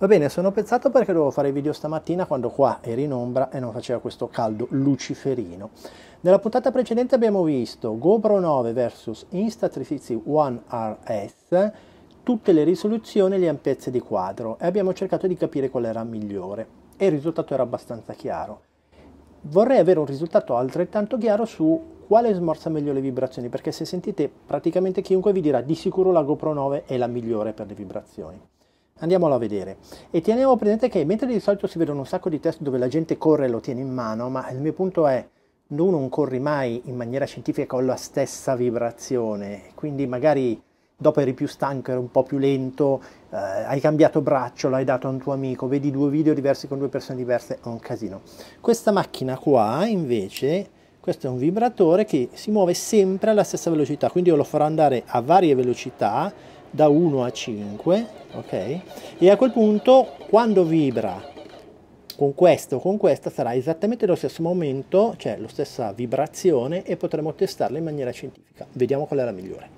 Va bene, sono pezzato perché dovevo fare video stamattina quando qua era in ombra e non faceva questo caldo luciferino. Nella puntata precedente abbiamo visto GoPro 9 vs Insta360 One RS, tutte le risoluzioni e le ampiezze di quadro e abbiamo cercato di capire qual era migliore e il risultato era abbastanza chiaro. Vorrei avere un risultato altrettanto chiaro su quale smorza meglio le vibrazioni perché se sentite praticamente chiunque vi dirà di sicuro la GoPro 9 è la migliore per le vibrazioni. Andiamolo a vedere. E teniamo presente che mentre di solito si vedono un sacco di test dove la gente corre e lo tiene in mano, ma il mio punto è tu non corri mai in maniera scientifica con la stessa vibrazione, quindi magari dopo eri più stanco, eri un po' più lento, eh, hai cambiato braccio, l'hai dato a un tuo amico, vedi due video diversi con due persone diverse, è un casino. Questa macchina qua invece, questo è un vibratore che si muove sempre alla stessa velocità, quindi io lo farò andare a varie velocità da 1 a 5, ok? E a quel punto quando vibra con questo o con questa sarà esattamente lo stesso momento, cioè la stessa vibrazione e potremo testarla in maniera scientifica. Vediamo qual è la migliore.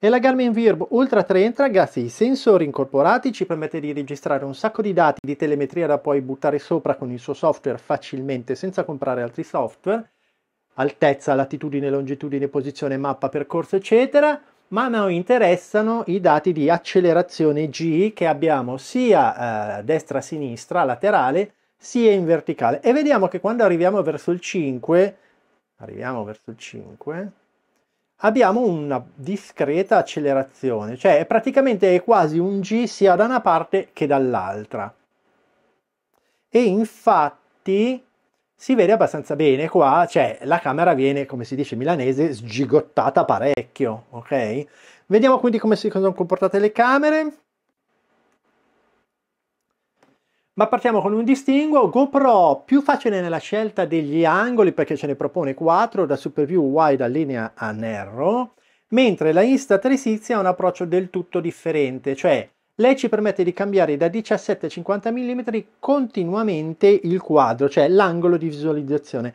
E la Garmin Virb Ultra 30, grazie ai sensori incorporati ci permette di registrare un sacco di dati di telemetria da poi buttare sopra con il suo software facilmente senza comprare altri software, altezza, latitudine, longitudine, posizione, mappa, percorso, eccetera ma mi interessano i dati di accelerazione G che abbiamo sia a eh, destra, sinistra, laterale, sia in verticale. E vediamo che quando arriviamo verso il 5, arriviamo verso il 5, abbiamo una discreta accelerazione, cioè praticamente è quasi un G sia da una parte che dall'altra. E infatti si vede abbastanza bene qua, cioè la camera viene, come si dice in milanese, sgigottata parecchio, ok? Vediamo quindi come si sono comportate le camere. Ma partiamo con un distinguo, GoPro più facile nella scelta degli angoli perché ce ne propone 4 da superview wide a linea a narrow, mentre la Insta360 ha un approccio del tutto differente, cioè lei ci permette di cambiare da 17 a 50 mm continuamente il quadro, cioè l'angolo di visualizzazione.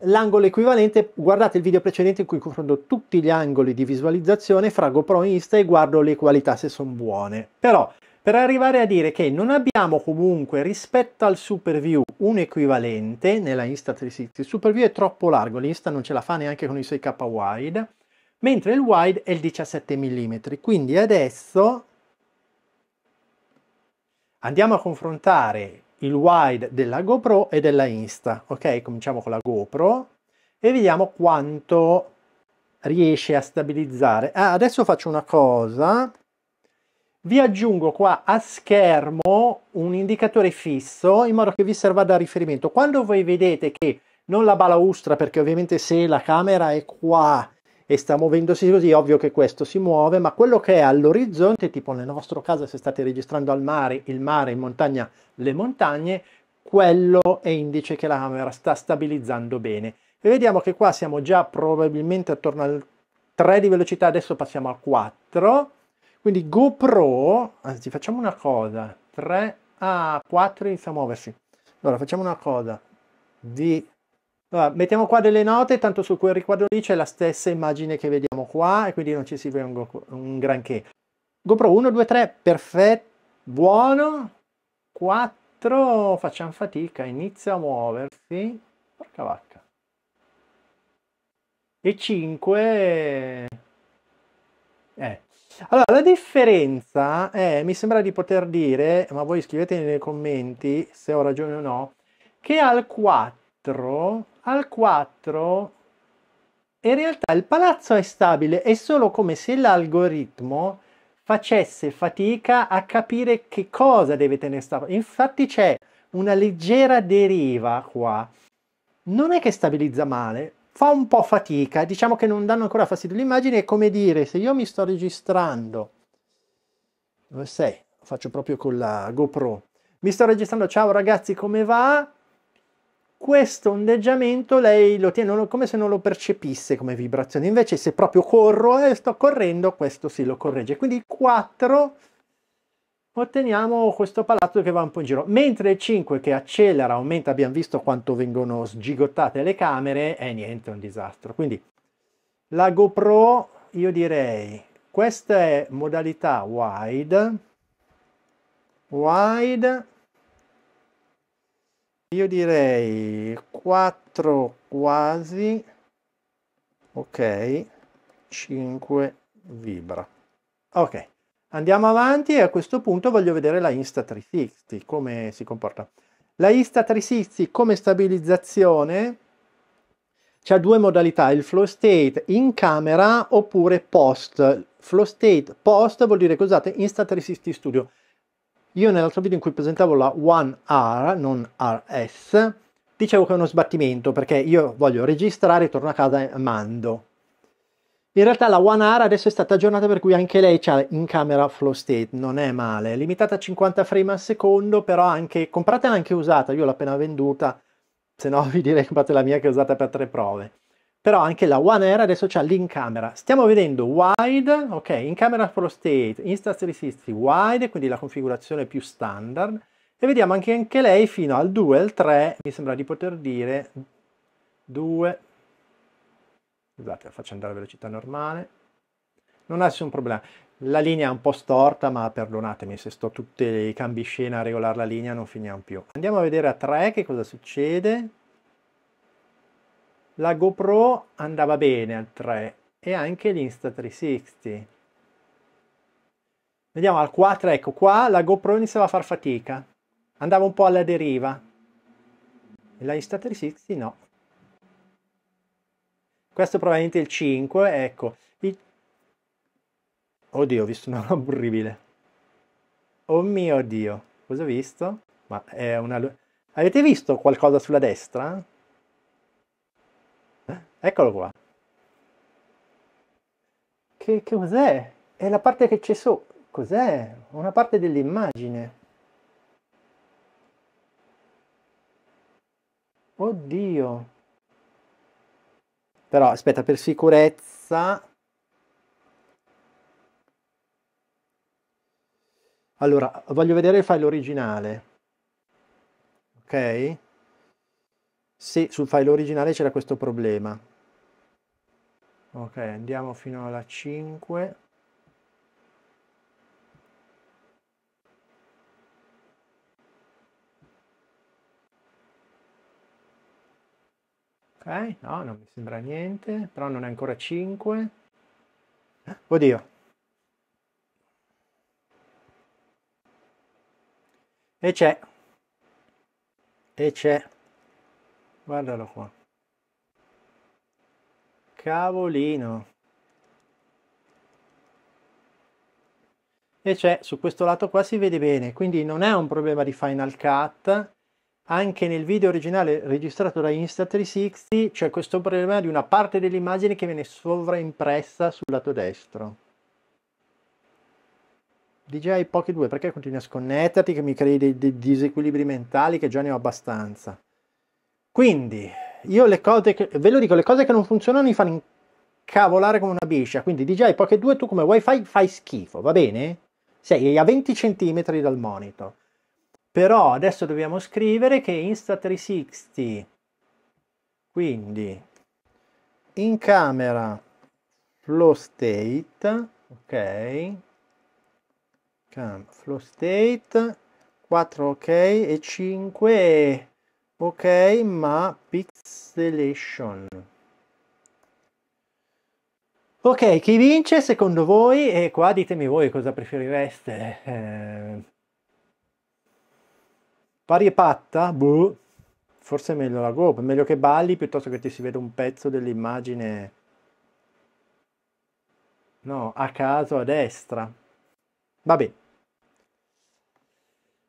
L'angolo equivalente, guardate il video precedente in cui confronto tutti gli angoli di visualizzazione fra GoPro e Insta e guardo le qualità se sono buone. Però per arrivare a dire che non abbiamo comunque rispetto al SuperView un equivalente nella Insta360. Il SuperView è troppo largo, l'Insta non ce la fa neanche con i 6K wide, mentre il wide è il 17 mm. Quindi adesso Andiamo a confrontare il wide della GoPro e della Insta, ok? Cominciamo con la GoPro e vediamo quanto riesce a stabilizzare. Ah, adesso faccio una cosa, vi aggiungo qua a schermo un indicatore fisso in modo che vi serva da riferimento. Quando voi vedete che non la balaustra, perché ovviamente se la camera è qua e sta muovendosi così, ovvio che questo si muove, ma quello che è all'orizzonte, tipo nel nostro caso se state registrando al mare, il mare, in montagna, le montagne, quello è indice che la camera sta stabilizzando bene. E vediamo che qua siamo già probabilmente attorno al 3 di velocità, adesso passiamo al 4. Quindi GoPro, anzi facciamo una cosa, 3 a 4 inizia a muoversi. Allora facciamo una cosa, vi allora, mettiamo qua delle note, tanto su quel riquadro lì c'è la stessa immagine che vediamo qua e quindi non ci si vede un, un granché. GoPro 1, 2, 3, perfetto, buono. 4, facciamo fatica, inizia a muoversi. Porca vacca. E 5... Eh. Allora, la differenza è, eh, mi sembra di poter dire, ma voi scrivete nei commenti se ho ragione o no, che al 4 4, al 4 in realtà il palazzo è stabile, è solo come se l'algoritmo facesse fatica a capire che cosa deve tenere stabile. Infatti c'è una leggera deriva qua. Non è che stabilizza male, fa un po' fatica, diciamo che non danno ancora fastidio l'immagine, è come dire se io mi sto registrando, dove sei? faccio proprio con la GoPro. Mi sto registrando, ciao ragazzi come va? questo ondeggiamento lei lo tiene come se non lo percepisse come vibrazione, invece se proprio corro e sto correndo, questo si lo corregge. Quindi 4 otteniamo questo palazzo che va un po' in giro, mentre il 5 che accelera, aumenta, abbiamo visto quanto vengono sgigottate le camere, è niente, è un disastro. Quindi la GoPro, io direi, questa è modalità wide, wide, io direi 4 quasi, ok, 5 vibra. Ok, andiamo avanti e a questo punto voglio vedere la Insta360, come si comporta. La Insta360 come stabilizzazione c'è due modalità, il flow state in camera oppure post. Flow state post vuol dire che usate Insta360 Studio. Io nell'altro video in cui presentavo la One R, non RS, dicevo che è uno sbattimento perché io voglio registrare torno a casa e mando. In realtà la One R adesso è stata aggiornata per cui anche lei ha in camera flow state, non è male. Limitata a 50 frame al secondo, però anche, compratela anche usata, io l'ho appena venduta, se no vi direi comprate la mia che è usata per tre prove però anche la One Air adesso c'ha l'in-camera. Stiamo vedendo wide, ok, in camera pro state, insta360 wide, quindi la configurazione più standard, e vediamo anche, anche lei fino al 2, al 3, mi sembra di poter dire 2, scusate, faccio andare a velocità normale, non ha nessun problema. La linea è un po' storta, ma perdonatemi se sto tutti i cambi scena a regolare la linea, non finiamo più. Andiamo a vedere a 3 che cosa succede. La GoPro andava bene al 3 e anche l'Insta360. Vediamo al 4, ecco qua la GoPro iniziava a far fatica, andava un po' alla deriva. E la Insta360 no. Questo è probabilmente il 5, ecco. Il... Oddio, ho visto una roba orribile. Oh mio Dio, cosa ho visto? Ma è una... Avete visto qualcosa sulla destra? Eccolo qua. Che, che cos'è? È la parte che c'è sopra. Cos'è? Una parte dell'immagine. Oddio. Però aspetta, per sicurezza... Allora, voglio vedere il file originale. Ok? Sì, sul file originale c'era questo problema. Ok, andiamo fino alla 5. Ok, no, non mi sembra niente, però non è ancora 5. Oddio. E c'è. E c'è. Guardalo qua. Cavolino. E c'è, su questo lato qua si vede bene, quindi non è un problema di Final Cut. Anche nel video originale registrato da Insta360 c'è questo problema di una parte dell'immagine che viene sovraimpressa sul lato destro. DJI Pocket 2, perché continui a sconnetterti che mi crei dei, dei disequilibri mentali che già ne ho abbastanza? Quindi, io le cose che, ve lo dico, le cose che non funzionano mi fanno incavolare come una biscia, quindi DJI Pocket 2 tu come wifi fai schifo, va bene? Sei a 20 cm dal monitor. Però adesso dobbiamo scrivere che Insta360, quindi in camera flow state, ok, Cam, flow state, 4 ok e 5 Ok, ma pixelation. Ok, chi vince secondo voi? E qua ditemi voi cosa preferireste. Eh, pari e patta? Boh. Forse è meglio la GoPro, meglio che balli piuttosto che ti si veda un pezzo dell'immagine. No, a caso a destra. Va bene.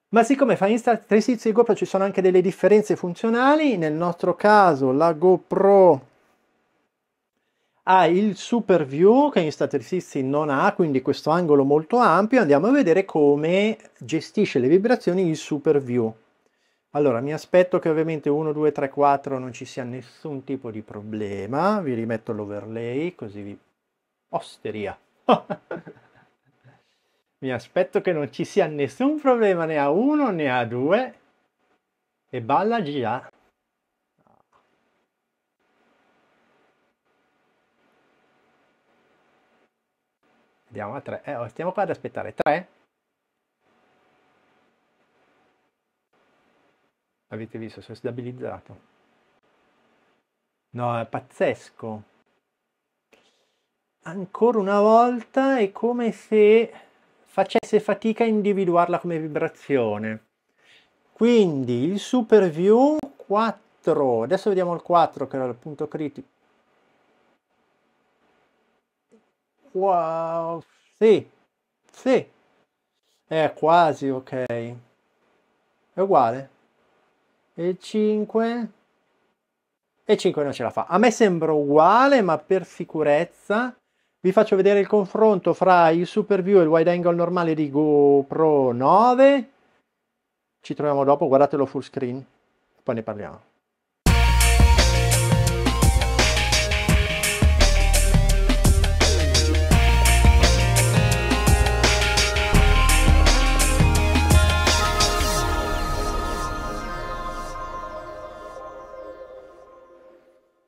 Ma siccome fa insta-esercizi di GoPro ci sono anche delle differenze funzionali, nel nostro caso la GoPro ha il super view che Insta360 non ha, quindi questo angolo molto ampio, andiamo a vedere come gestisce le vibrazioni il super view. Allora, mi aspetto che ovviamente 1, 2, 3, 4 non ci sia nessun tipo di problema, vi rimetto l'overlay così vi... Osteria! Mi aspetto che non ci sia nessun problema né a uno né a due. E balla già Andiamo a tre Eh, oh, stiamo qua ad aspettare tre Avete visto, si è stabilizzato. No, è pazzesco. Ancora una volta è come se facesse fatica a individuarla come vibrazione. Quindi il super view 4, adesso vediamo il 4 che era il punto critico. Wow, sì, sì, è quasi ok, è uguale. E 5, e 5 non ce la fa. A me sembra uguale, ma per sicurezza vi faccio vedere il confronto fra il Super View e il wide angle normale di GoPro 9. Ci troviamo dopo, guardatelo full screen, poi ne parliamo.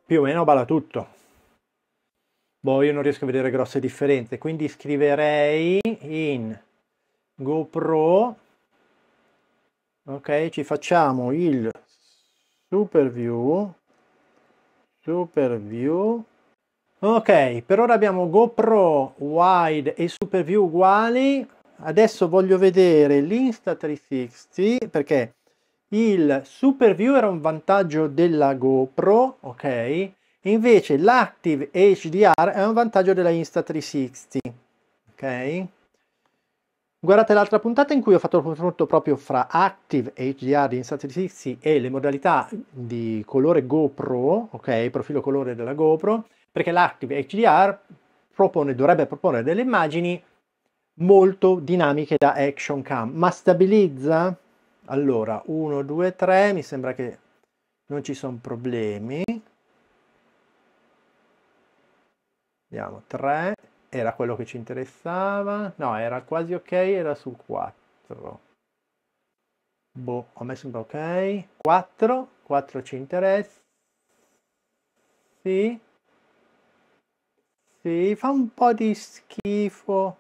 Più o meno bala tutto. Boh, io non riesco a vedere grosse differenze, quindi scriverei in GoPro, ok, ci facciamo il super view, super view, ok, per ora abbiamo GoPro, wide e super view uguali, adesso voglio vedere l'Insta360 perché il super view era un vantaggio della GoPro, ok, Invece l'Active HDR è un vantaggio della Insta360. Ok? Guardate l'altra puntata in cui ho fatto il confronto proprio fra Active HDR di Insta360 e le modalità di colore GoPro, ok, profilo colore della GoPro, perché l'Active HDR propone, dovrebbe proporre delle immagini molto dinamiche da action cam, ma stabilizza, allora, 1, 2, 3, mi sembra che non ci sono problemi, Vediamo, 3 era quello che ci interessava. No, era quasi ok, era su 4. Boh, ho messo un po' ok. 4, 4 ci interessa. Sì. Sì, fa un po' di schifo.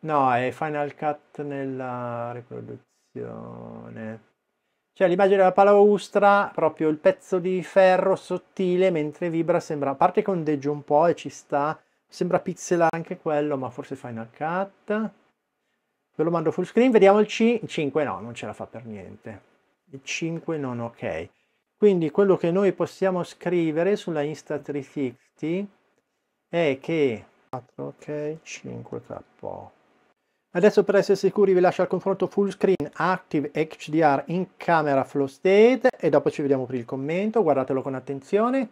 No, è Final Cut nella riproduzione. Cioè l'immagine della palaustra, proprio il pezzo di ferro sottile mentre vibra sembra, a parte ondeggia un po' e ci sta, sembra pixel anche quello, ma forse Final Cut. Ve lo mando full screen, vediamo il 5, no, non ce la fa per niente. Il 5 non ok. Quindi quello che noi possiamo scrivere sulla Insta360 è che 4K 5K Adesso per essere sicuri vi lascio al confronto full screen Active HDR in camera flow state e dopo ci vediamo per il commento, guardatelo con attenzione.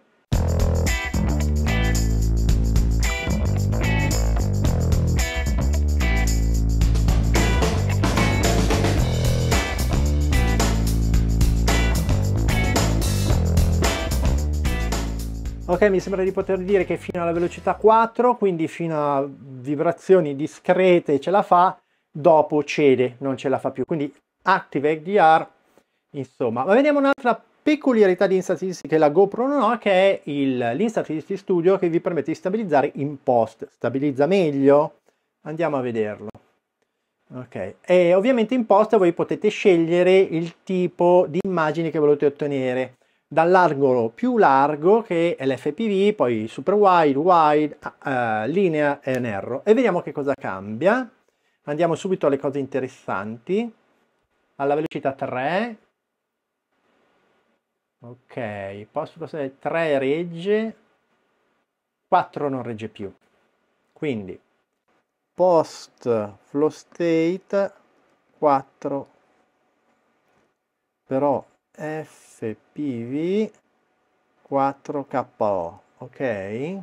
Ok, mi sembra di poter dire che fino alla velocità 4, quindi fino a vibrazioni discrete ce la fa, dopo cede, non ce la fa più. Quindi Active HDR, insomma. Ma vediamo un'altra peculiarità di InstaTTC che la GoPro non ha, che è l'InstaTTC Studio che vi permette di stabilizzare in post. Stabilizza meglio? Andiamo a vederlo. Ok, e ovviamente in post voi potete scegliere il tipo di immagini che volete ottenere dall'angolo più largo che è l'FPV, poi super wide, wide, uh, linea e narrow. E vediamo che cosa cambia. Andiamo subito alle cose interessanti. Alla velocità 3. Ok, posso passare 3 regge, 4 non regge più. Quindi post flow state 4 però FPV 4KO, ok?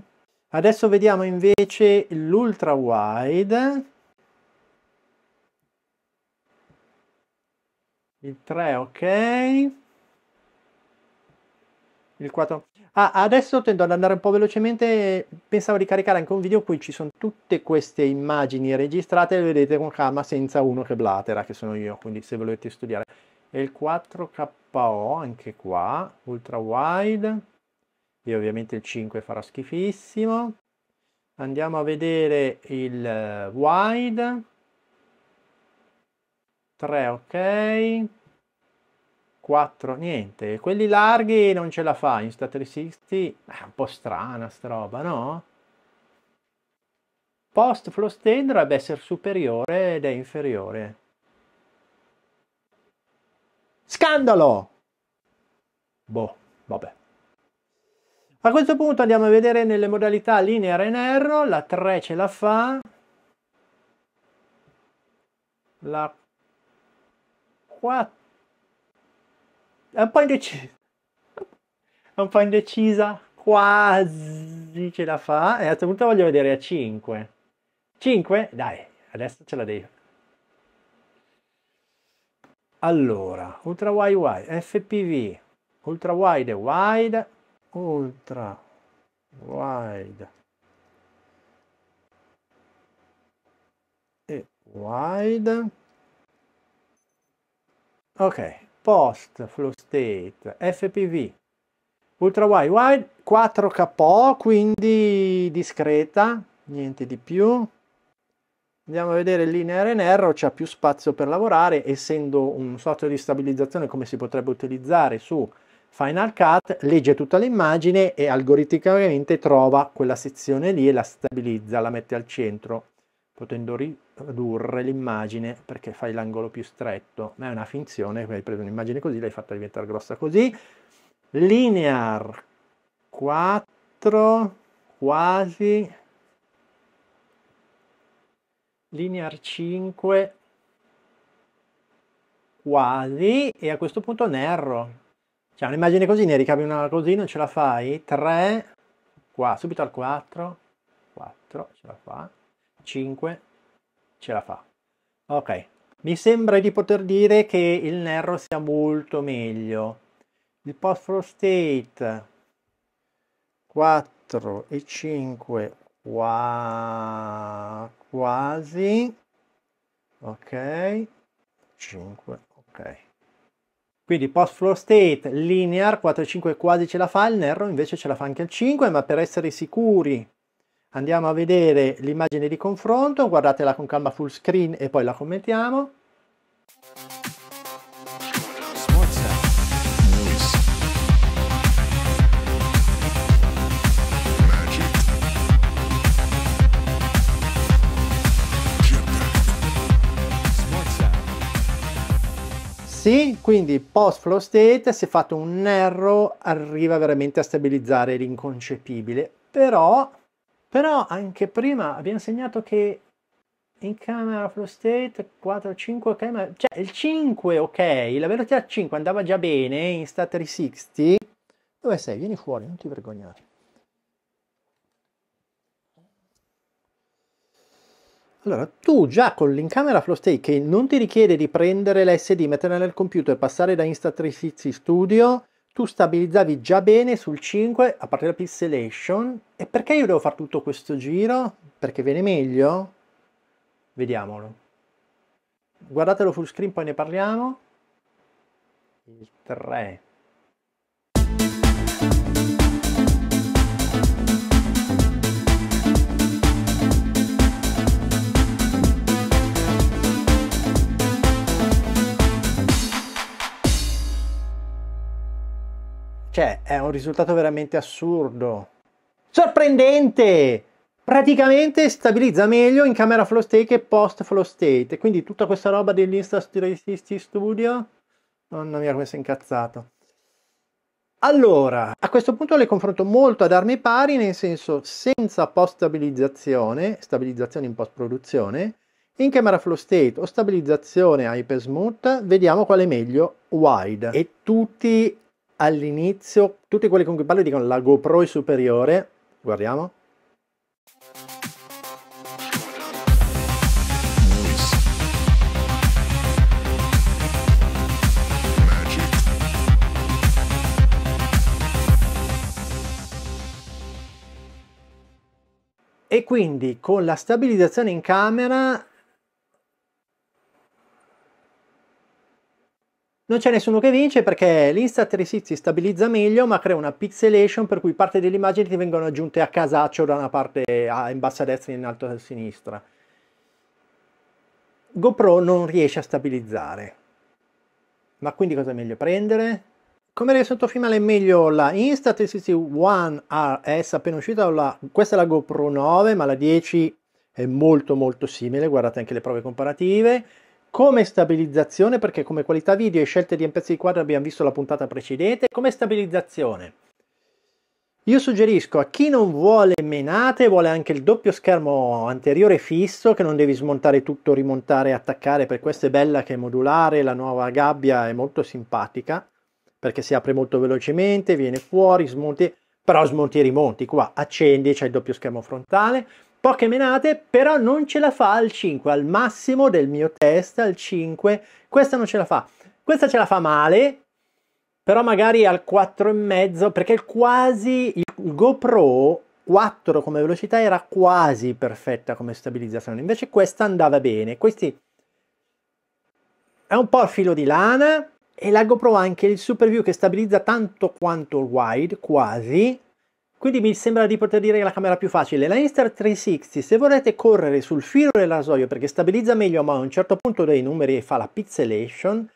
Adesso vediamo invece l'ultra wide, il 3 ok, il 4. Ah, adesso tendo ad andare un po' velocemente, pensavo di caricare anche un video, qui ci sono tutte queste immagini registrate, le vedete con calma senza uno che blatera, che sono io, quindi se volete studiare e il 4KO anche qua, ultra wide, e ovviamente il 5 farà schifissimo. Andiamo a vedere il eh, wide, 3 ok, 4 niente, quelli larghi non ce la fa, in Insta 360 è un po' strana sta roba, no? Post flow stand dovrebbe essere superiore ed è inferiore. Scandalo! Boh, vabbè. A questo punto andiamo a vedere nelle modalità linear and error, la 3 ce la fa, la 4 è un po' indecisa, è un po' indecisa, quasi ce la fa, e a questo punto voglio vedere a 5. 5? Dai, adesso ce la devi allora, ultra wide wide, FPV, ultra wide wide, ultra wide e wide. Ok, post flow state, FPV, ultra wide wide, 4K, quindi discreta, niente di più. Andiamo a vedere linea error c'è più spazio per lavorare, essendo un software di stabilizzazione come si potrebbe utilizzare su Final Cut, legge tutta l'immagine e algoritmicamente trova quella sezione lì e la stabilizza, la mette al centro, potendo ridurre l'immagine perché fai l'angolo più stretto. Ma è una finzione, hai preso un'immagine così, l'hai fatta diventare grossa così. Linear 4, quasi, linear 5 quasi e a questo punto Nerro. erro un'immagine cioè, così ne ricavi una così non ce la fai 3 qua subito al 4 4 ce la fa 5 ce la fa ok mi sembra di poter dire che il nerro sia molto meglio il post for state 4 e 5 4 quasi, ok, 5, ok. Quindi post floor state linear 4 5 quasi ce la fa, il nero invece ce la fa anche il 5, ma per essere sicuri andiamo a vedere l'immagine di confronto, guardatela con calma full screen e poi la commentiamo. Sì, quindi post flow state, se fatto un erro, arriva veramente a stabilizzare l'inconcepibile. Però, però anche prima abbiamo segnato che in camera flow state 4, 5, camera... cioè il 5, ok, la velocità 5 andava già bene in stat 360. Dove sei? Vieni fuori, non ti vergognare. Allora, tu già con l'Incamera Flow State che non ti richiede di prendere l'SD, metterla nel computer e passare da Insta360 Studio, tu stabilizzavi già bene sul 5 a partire da Pixelation. E perché io devo fare tutto questo giro? Perché viene meglio? Vediamolo. Guardatelo full screen, poi ne parliamo. Il 3. Cioè, è un risultato veramente assurdo. Sorprendente! Praticamente stabilizza meglio in camera flow state che post flow state. Quindi tutta questa roba dell'Insta Studio... Mamma mia come si è incazzato. Allora, a questo punto le confronto molto ad armi pari, nel senso senza post-stabilizzazione, stabilizzazione in post-produzione, in camera flow state o stabilizzazione smooth, vediamo quale è meglio wide. E tutti all'inizio, tutti quelli con cui parlo dicono la GoPro è superiore, guardiamo. E quindi con la stabilizzazione in camera Non c'è nessuno che vince perché l'Insta360 stabilizza meglio ma crea una pixelation per cui parte delle immagini ti vengono aggiunte a casaccio da una parte in basso a destra e in alto a sinistra. GoPro non riesce a stabilizzare. Ma quindi cosa è meglio prendere? Come riassunto finale è meglio la Insta360 One RS appena uscita, la... questa è la GoPro 9 ma la 10 è molto molto simile, guardate anche le prove comparative come stabilizzazione, perché come qualità video e scelte di ampiezza di quadro abbiamo visto la puntata precedente, come stabilizzazione. Io suggerisco a chi non vuole menate, vuole anche il doppio schermo anteriore fisso, che non devi smontare tutto, rimontare, attaccare, per questo è bella che è modulare, la nuova gabbia è molto simpatica, perché si apre molto velocemente, viene fuori, smonti, però smonti e rimonti, qua accendi, c'è il doppio schermo frontale, poche menate, però non ce la fa al 5, al massimo del mio test, al 5, questa non ce la fa. Questa ce la fa male, però magari al 4,5, perché quasi, il GoPro 4 come velocità era quasi perfetta come stabilizzazione, invece questa andava bene. Questi è un po' al filo di lana, e la GoPro ha anche il Super View che stabilizza tanto quanto il wide, quasi, quindi mi sembra di poter dire che la camera più facile, la Insta360, se volete correre sul filo del rasoio perché stabilizza meglio ma a un certo punto dei numeri e fa la pixelation,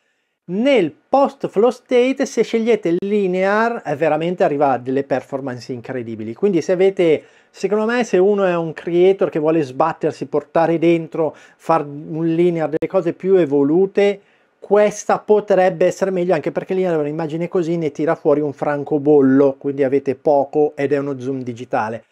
nel post flow state se scegliete linear eh, veramente arriva a delle performance incredibili. Quindi se avete, secondo me se uno è un creator che vuole sbattersi, portare dentro, fare un linear, delle cose più evolute, questa potrebbe essere meglio anche perché lì un'immagine così ne tira fuori un francobollo, quindi avete poco ed è uno zoom digitale.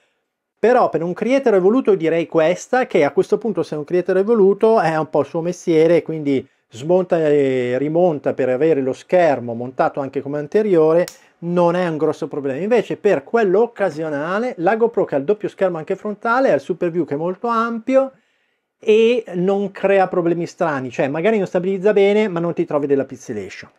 Però per un creator evoluto direi questa, che a questo punto se un creator evoluto è un po' il suo mestiere, quindi smonta e rimonta per avere lo schermo montato anche come anteriore, non è un grosso problema. Invece per quello occasionale la GoPro che ha il doppio schermo anche frontale, ha il super view che è molto ampio, e non crea problemi strani, cioè magari non stabilizza bene ma non ti trovi della pixelation.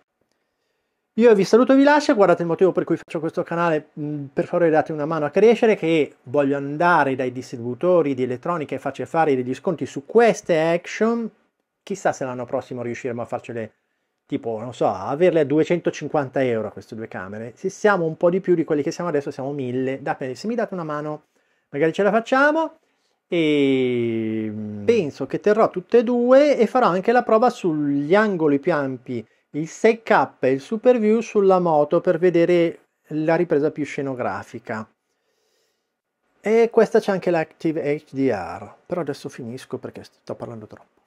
Io vi saluto e vi lascio, guardate il motivo per cui faccio questo canale, mm, per favore date una mano a crescere che voglio andare dai distributori di elettronica e farci fare degli sconti su queste action, chissà se l'anno prossimo riusciremo a farcele tipo, non so, averle a 250 euro queste due camere, se siamo un po' di più di quelli che siamo adesso siamo 1000, se mi date una mano magari ce la facciamo e Mm. penso che terrò tutte e due e farò anche la prova sugli angoli più ampi, il 6K e il Super View sulla moto per vedere la ripresa più scenografica. E questa c'è anche l'Active HDR, però adesso finisco perché sto parlando troppo.